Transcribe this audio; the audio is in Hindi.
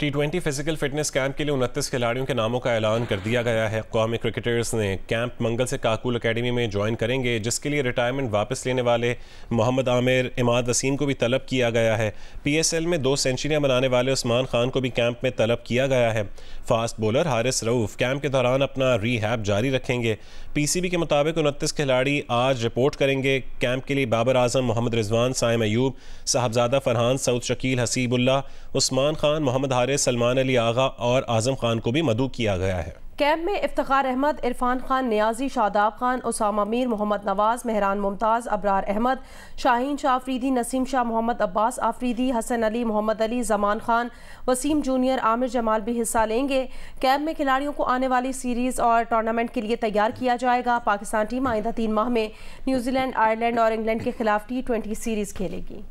T twenty physical fitness camp के लिए उनतीस खिलाड़ियों के नामों का ऐलान कर दिया गया है कौमी क्रिकेटर्स ने कैंप मंगल से काकुल अकेडमी में ज्वाइन करेंगे जिसके लिए रिटायरमेंट वापस लेने वाले मोहम्मद आमिर इमाद वसीम को भी तलब किया गया है पीएसएल में दो सेंचुरियां बनाने वाले उस्मान खान को भी कैंप में तलब किया गया है fast bowler Haris Rauf camp के दौरान अपना रीहैब जारी रखेंगे पी के मुताबिक उनतीस खिलाड़ी आज रिपोर्ट करेंगे कैंप के लिए बाबर आजम मोहम्मद रिजवान साइम मयूब साहबजादा फरहान सऊद शकील हसीबुल्ला उस्मान खान मोहम्मद हारिस सितारे सलमान अली आगा और आजम खान को भी मदू किया गया है कैंप में इफ्तार अहमद इरफान खान न्याजी शादाब खान उसामा मीर मोहम्मद नवाज़ मेहरान मुमताज़ अबरार अहमद शाहीन शाह आफरीदी नसीम शाह मोहम्मद अब्बास आफरीदी हसन अली मोहम्मद अली जमान खान वसीम जूनियर आमिर जमाल भी हिस्सा लेंगे कैंप में खिलाड़ियों को आने वाली सीरीज़ और टूर्नामेंट के लिए तैयार किया जाएगा पाकिस्तान टीम आइंदा तीन माह में न्यूजीलैंड आयरलैंड और इंग्लैंड के खिलाफ टी ट्वेंटी सीरीज़ खेलेगी